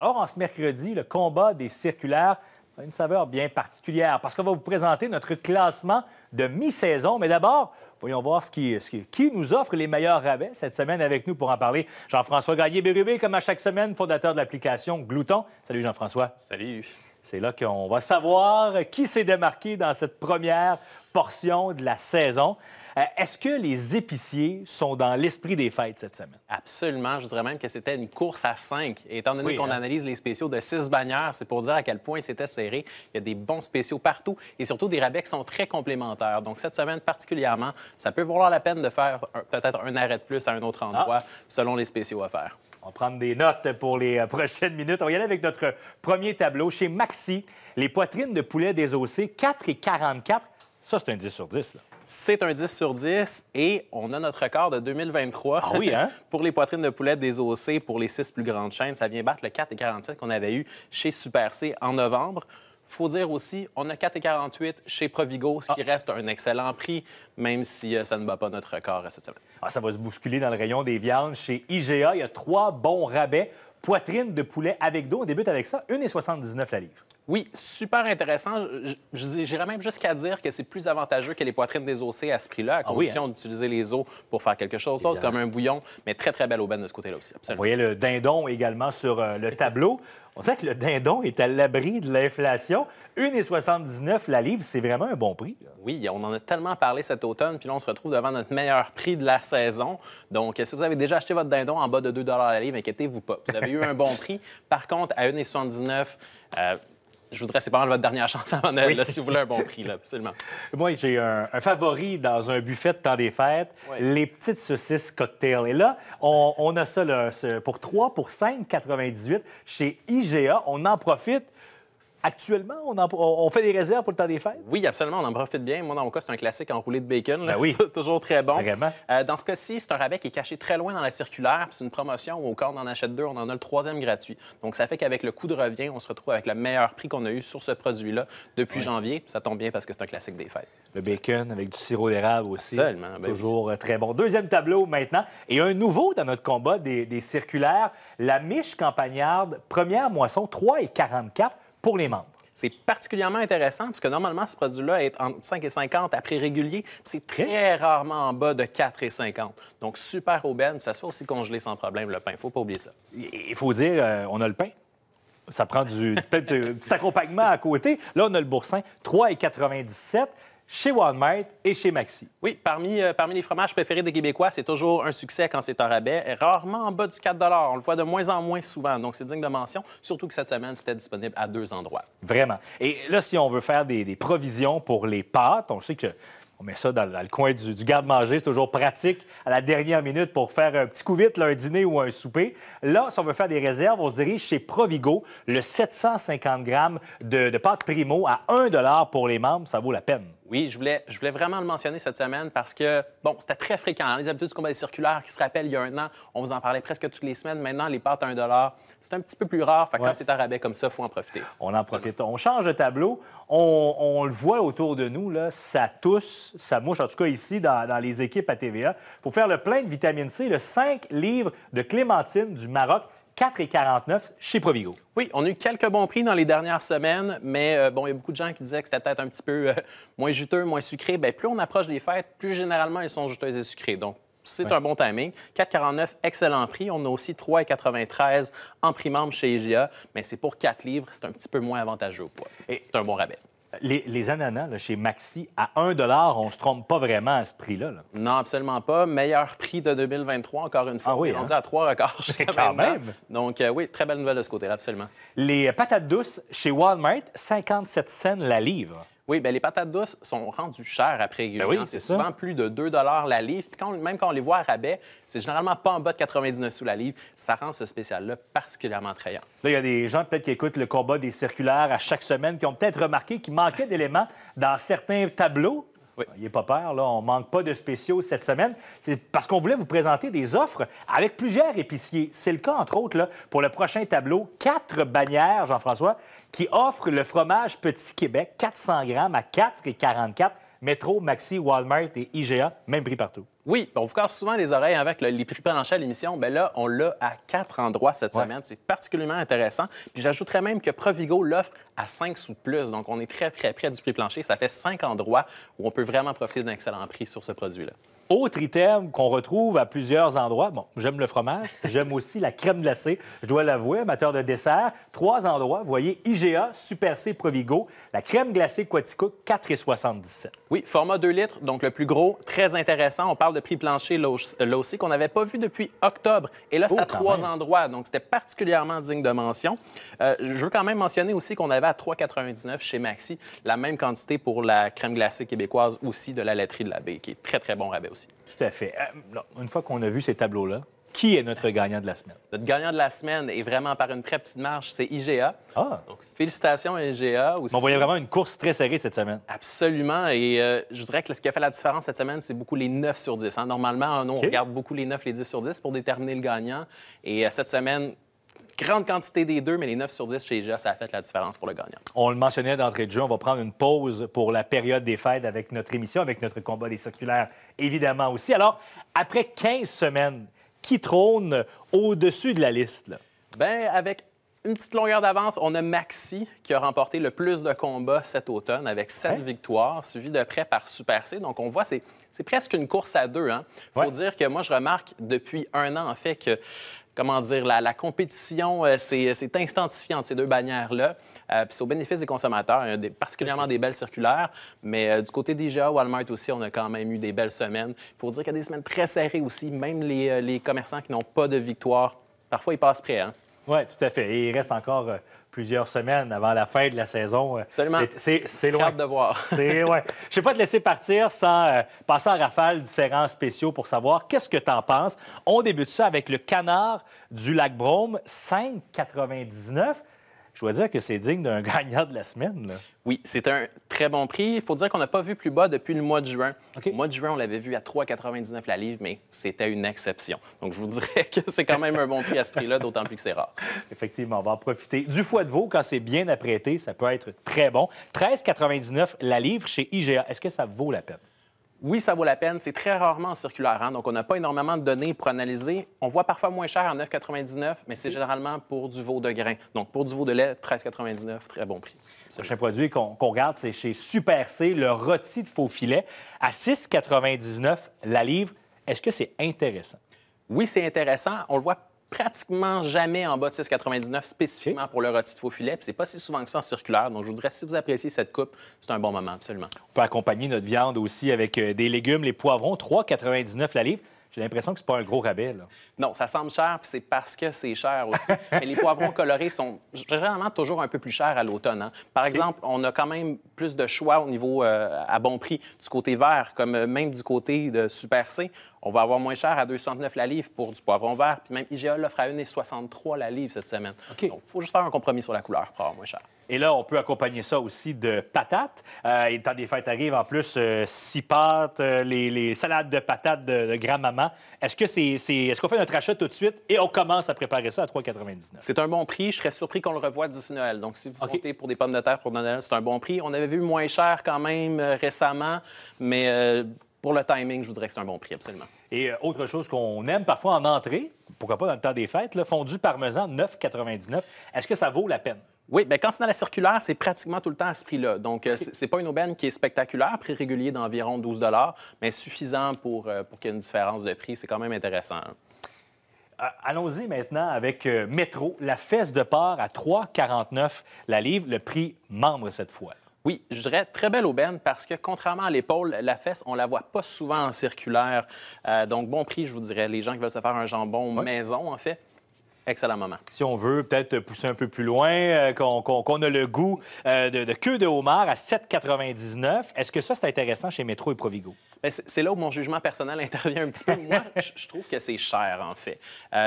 Or, en ce mercredi, le combat des circulaires a une saveur bien particulière parce qu'on va vous présenter notre classement de mi-saison. Mais d'abord, voyons voir qui, nous offre les meilleurs rabais cette semaine avec nous pour en parler. Jean-François Gagné-Bérubé, comme à chaque semaine, fondateur de l'application Glouton. Salut Jean-François. Salut. C'est là qu'on va savoir qui s'est démarqué dans cette première portion de la saison. Euh, est-ce que les épiciers sont dans l'esprit des fêtes cette semaine? Absolument. Je dirais même que c'était une course à cinq. Étant donné qu'on hein? analyse les spéciaux de six bannières, c'est pour dire à quel point c'était serré. Il y a des bons spéciaux partout et surtout des rabais qui sont très complémentaires. Donc, cette semaine particulièrement, ça peut valoir la peine de faire peut-être un arrêt de plus à un autre ah. endroit selon les spéciaux offerts. On va prendre des notes pour les euh, prochaines minutes. On va y aller avec notre premier tableau. Chez Maxi, les poitrines de poulet désossées, 4 et 44. Ça, c'est un 10 sur 10. C'est un 10 sur 10 et on a notre record de 2023 ah oui, hein? pour les poitrines de poulet des OC pour les six plus grandes chaînes. Ça vient battre le 4,47 qu'on avait eu chez Super C en novembre. Faut dire aussi, on a 4,48 chez Provigo, ce qui ah. reste un excellent prix, même si euh, ça ne bat pas notre record cette semaine. Ah, ça va se bousculer dans le rayon des viandes. Chez IGA, il y a trois bons rabais poitrine de poulet avec dos. On débute avec ça, 1,79 la livre. Oui, super intéressant. J'irais même jusqu'à dire que c'est plus avantageux que les poitrines des ossées à ce prix-là, à ah condition hein? d'utiliser les os pour faire quelque chose d'autre, comme un bouillon, mais très, très belle aubaine de ce côté-là aussi. Vous voyez le dindon également sur euh, le tableau. On sait que le dindon est à l'abri de l'inflation. 1,79 la livre, c'est vraiment un bon prix. Oui, on en a tellement parlé cet automne, puis là, on se retrouve devant notre meilleur prix de la saison. Donc, si vous avez déjà acheté votre dindon en bas de 2 la livre, inquiétez-vous pas. Vous avez eu un bon prix. Par contre, à 1,79, je voudrais, c'est pas mal votre dernière chance avant Noël, si vous voulez un bon prix, absolument. Moi, j'ai un, favori dans un buffet de temps des fêtes, les petites saucisses cocktail. Et là, on, a ça pour 3 pour 5,98 chez IGA. On en profite Actuellement, on, fait des réserves pour le temps des fêtes? Oui, absolument. On en profite bien. Moi, dans mon cas, c'est un classique enroulé de bacon. Ben Toujours très bon. Euh, dans ce cas-ci, c'est un rabais qui est caché très loin dans la circulaire. C'est une promotion où, au on en achète deux, on en a le troisième gratuit. Donc, ça fait qu'avec le coût de revient, on se retrouve avec le meilleur prix qu'on a eu sur ce produit-là depuis janvier. Ça tombe bien parce que c'est un classique des fêtes. Le bacon avec du sirop d'érable aussi. Absolument. Ben Toujours euh, très bon. Deuxième tableau maintenant. Et un nouveau dans notre combat des, circulaires, la miche campagnarde, première moisson, 3 et 44 les membres. C'est particulièrement intéressant parce que normalement, ce produit-là est entre 5 et 50 à prix régulier. C'est très rarement en bas de 4 et 50. Donc, super aubaine. Ça se fait aussi congeler sans problème, le pain. Il ne faut pas oublier ça. Il faut dire, euh, on a le pain. Ça prend du euh, petit accompagnement à côté. Là, on a le boursin. 3,97 chez Walmart et chez Maxi. Oui, parmi, euh, parmi les fromages préférés des Québécois, c'est toujours un succès quand c'est en rabais, rarement en bas du 4 On le voit de moins en moins souvent, donc c'est digne de mention, surtout que cette semaine, c'était disponible à deux endroits. Vraiment. Et là, si on veut faire des, provisions pour les pâtes, on sait que on met ça dans, le coin du, garde-manger. C'est toujours pratique à la dernière minute pour faire un petit coup vite, un dîner ou un souper. Là, si on veut faire des réserves, on se dirige chez Provigo, le 750 grammes de, pâtes primo à 1 pour les membres. Ça vaut la peine. Oui, je voulais, je voulais vraiment le mentionner cette semaine parce que, bon, c'était très fréquent. Hein, les habitudes du combat des circulaires qui se rappellent il y a un an, on vous en parlait presque toutes les semaines. Maintenant, les pâtes à 1 c'est un petit peu plus rare. Fait quand c'est un rabais comme ça, il faut en profiter. On en profite. On change de tableau. On, le voit autour de nous, là, ça tousse, ça mouche, en tout cas ici, dans, dans les équipes à TVA. Pour faire le plein de vitamine C, le 5 livres de clémentine du Maroc 4,49 chez Provigo. Oui, on a eu quelques bons prix dans les dernières semaines, mais euh, bon, il y a beaucoup de gens qui disaient que c'était peut-être un petit peu euh, moins juteux, moins sucré. Bien, plus on approche des fêtes, plus généralement, ils sont juteuses et sucrés. Donc, c'est un bon timing. 4,49, excellent prix. On a aussi 3,93 en prix membre chez IGA, e mais c'est pour 4 livres. C'est un petit peu moins avantageux au Et c'est un bon rabais. Les, ananas chez Maxi, à 1 on se trompe pas vraiment à ce prix-là. Non, absolument pas. Meilleur prix de 2023, encore une fois. Ah on est hein? à trois records. quand même. Donc, euh, oui, très belle nouvelle de ce côté-là, absolument. Les patates douces chez Walmart, 57 cents la livre. Oui, bien, les patates douces sont rendues chères après ben c'est souvent plus de 2 la livre. Puis quand, même quand on les voit à rabais, c'est généralement pas en bas de 99 sous la livre. Ça rend ce spécial-là particulièrement attrayant. Là, il y a des gens peut-être qui écoutent le combat des circulaires à chaque semaine qui ont peut-être remarqué qu'il manquait d'éléments dans certains tableaux oui. N'ayez ah, pas peur, là, on manque pas de spéciaux cette semaine. C'est parce qu'on voulait vous présenter des offres avec plusieurs épiciers. C'est le cas, entre autres, là, pour le prochain tableau, quatre bannières, Jean-François, qui offrent le fromage Petit Québec, 400 grammes à 4,44 Metro, Maxi, Walmart et IGA, même prix partout. Oui, on vous casse souvent les oreilles avec les prix planchers à l'émission. Bien là, on l'a à quatre endroits cette semaine. C'est particulièrement intéressant. Puis j'ajouterais même que Provigo l'offre à 5 sous de plus. Donc, on est très, très près du prix plancher. Ça fait cinq endroits où on peut vraiment profiter d'un excellent prix sur ce produit-là. Autre item qu'on retrouve à plusieurs endroits. Bon, j'aime le fromage, j'aime aussi la crème glacée, je dois l'avouer, amateur de dessert. Trois endroits, vous voyez, IGA, Super C, Provigo, la crème glacée Quatico, 4,77. Oui, format 2 litres, donc le plus gros, très intéressant. On parle de prix plancher, là aussi, qu'on n'avait pas vu depuis octobre. Et là, c'est oh, à trois endroits, donc c'était particulièrement digne de mention. Euh, je veux quand même mentionner aussi qu'on avait à 3,99 chez Maxi, la même quantité pour la crème glacée québécoise aussi de la laiterie de la baie, qui est très, très bon rabais tout à fait. Euh, une fois qu'on a vu ces tableaux-là, qui est notre gagnant de la semaine? Notre gagnant de la semaine est vraiment par une très petite marche, c'est IGA. Ah! félicitations à IGA. On voyait vraiment une course très serrée cette semaine. Absolument. Et euh, je dirais que ce qui a fait la différence cette semaine, c'est beaucoup les 9 sur 10. Hein. Normalement, on regarde beaucoup les 9, les 10 sur 10 pour déterminer le gagnant. Et euh, cette semaine, grande quantité des deux, mais les 9 sur 10 chez GA, ça a fait la différence pour le gagnant. On le mentionnait d'entrée de jeu, on va prendre une pause pour la période des fêtes avec notre émission, avec notre combat des circulaires, évidemment aussi. Alors, après 15 semaines, qui trône au-dessus de la liste? Bien, avec une petite longueur d'avance, on a Maxi qui a remporté le plus de combats cet automne avec 7 victoires, suivi de près par Super C. Donc, on voit, c'est, presque une course à deux. Il hein. faut dire que moi, je remarque depuis un an, en fait, que comment dire, la, compétition euh, c'est instantifiant, ces deux bannières-là. Euh, puis c'est au bénéfice des consommateurs, hein, particulièrement des belles circulaires. Mais euh, du côté des GA, Walmart aussi, on a quand même eu des belles semaines. Il faut dire qu'il y a des semaines très serrées aussi, même les, commerçants qui n'ont pas de victoire. Parfois, ils passent près. Hein? Oui, tout à fait. Et il reste encore plusieurs semaines avant la fin de la saison. Euh, Absolument. C'est loin. de voir. c'est ouais. Je vais pas te laisser partir sans euh, passer en rafale différents spéciaux pour savoir qu'est-ce que tu en penses. On débute ça avec le canard du lac Brome, 5,99 je dois dire que c'est digne d'un gagnant de la semaine. Oui, c'est un très bon prix. Il faut dire qu'on n'a pas vu plus bas depuis le mois de juin. Le mois de juin, on l'avait vu à 3,99 la livre, mais c'était une exception. Donc, je vous dirais que c'est quand même un bon prix à ce prix-là, d'autant plus que c'est rare. Effectivement, on va en profiter. Du foie de veau, quand c'est bien apprêté, ça peut être très bon. 13,99 la livre chez IGA. Est-ce que ça vaut la peine? oui, ça vaut la peine. C'est très rarement en circulaire. Hein. Donc, on n'a pas énormément de données pour analyser. On voit parfois moins cher en 9,99, mais c'est généralement pour du veau de grain. Donc, pour du veau de lait, 13,99, très bon prix. Le prochain produit qu'on regarde, c'est chez Super C, le rôti de faux filet à 6,99 la livre. Est-ce que c'est intéressant? Oui, c'est intéressant. On le voit pratiquement jamais en bas de 6,99 spécifiquement pour le rôti de faux filet. C'est pas si souvent que ça en circulaire. Donc, je vous dirais, si vous appréciez cette coupe, c'est un bon moment, absolument. On peut accompagner notre viande aussi avec euh, des légumes, les poivrons, 3,99 la livre. J'ai l'impression que c'est pas un gros rabais. Là. Non, ça semble cher, puis c'est parce que c'est cher aussi. Mais les poivrons colorés sont généralement toujours un peu plus chers à l'automne. Hein. Par exemple, on a quand même plus de choix au niveau euh, à bon prix du côté vert, comme euh, même du côté de Super C. On va avoir moins cher à 209 la livre pour du poivron vert, puis même IGA l'offre à 1,63 la livre cette semaine. Donc, il faut juste faire un compromis sur la couleur pour avoir moins cher. Et là, on peut accompagner ça aussi de patates. Euh, et le temps des fêtes arrive, en plus, euh, six pâtes, euh, les, salades de patates de, grand-maman. Est-ce que c'est, ce qu'on fait notre achat tout de suite et on commence à préparer ça à 3,99 C'est un bon prix. Je serais surpris qu'on le revoie d'ici Noël. Donc, si vous comptez pour des pommes de terre pour Noël, c'est un bon prix. On avait vu moins cher quand même récemment, mais pour le timing, je vous dirais que c'est un bon prix, absolument. Et euh, autre chose qu'on aime parfois en entrée, pourquoi pas dans le temps des fêtes, fondu parmesan 9,99. Est-ce que ça vaut la peine? Oui, bien, quand c'est dans la circulaire, c'est pratiquement tout le temps à ce prix-là. Donc, euh, ce c'est pas une aubaine qui est spectaculaire, prix régulier d'environ 12 mais suffisant pour, euh, pour qu'il y ait une différence de prix. C'est quand même intéressant. Hein. Allons-y maintenant avec Métro, la fesse de part à 3,49 la livre, le prix membre cette fois. Oui, je dirais très belle aubaine parce que contrairement à l'épaule, la fesse, on la voit pas souvent en circulaire. Euh, donc, bon prix, je vous dirais. Les gens qui veulent se faire un jambon maison, en fait, excellent moment. Si on veut peut-être pousser un peu plus loin, euh, qu'on a le goût euh, de, queue de homard à 7,99, est-ce que ça, c'est intéressant chez Métro et Provigo? Ben, c'est là où mon jugement personnel intervient un petit peu. Moi, je trouve que c'est cher, en fait.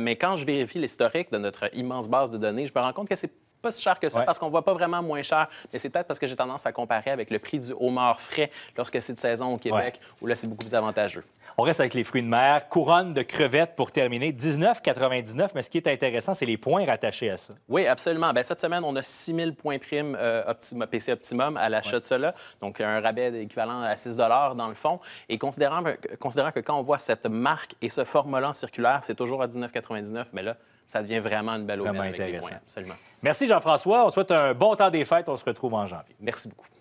mais quand je vérifie l'historique de notre immense base de données, je me rends compte que c'est pas si cher que ça parce qu'on voit pas vraiment moins cher. Mais c'est peut-être parce que j'ai tendance à comparer avec le prix du homard frais lorsque c'est de saison au Québec, où là, c'est beaucoup plus avantageux. On reste avec les fruits de mer. Couronne de crevettes pour terminer. 19,99, mais ce qui est intéressant, c'est les points rattachés à ça. Oui, absolument. Ben, cette semaine, on a 6 000 points primes euh, PC Optimum à l'achat de cela. Donc, un rabais équivalent à 6 dans le fond. Et considérant, considérant que quand on voit cette marque et ce formulant circulaire, c'est toujours à 19,99, mais là, ça devient vraiment une belle aubaine avec les Merci Jean-François. On souhaite un bon temps des fêtes. On se retrouve en janvier. Merci beaucoup.